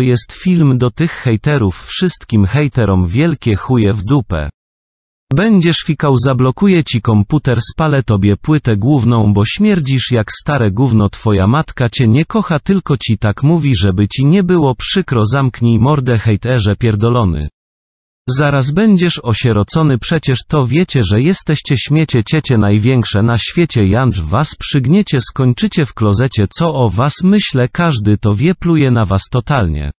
To jest film do tych hejterów, wszystkim hejterom wielkie chuje w dupę. Będziesz fikał zablokuje ci komputer spalę tobie płytę główną bo śmierdzisz jak stare gówno twoja matka cię nie kocha tylko ci tak mówi żeby ci nie było przykro zamknij mordę hejterze pierdolony. Zaraz będziesz osierocony przecież to wiecie, że jesteście śmiecie ciecie największe na świecie Jancz was przygniecie skończycie w klozecie co o was myślę każdy to wie pluje na was totalnie.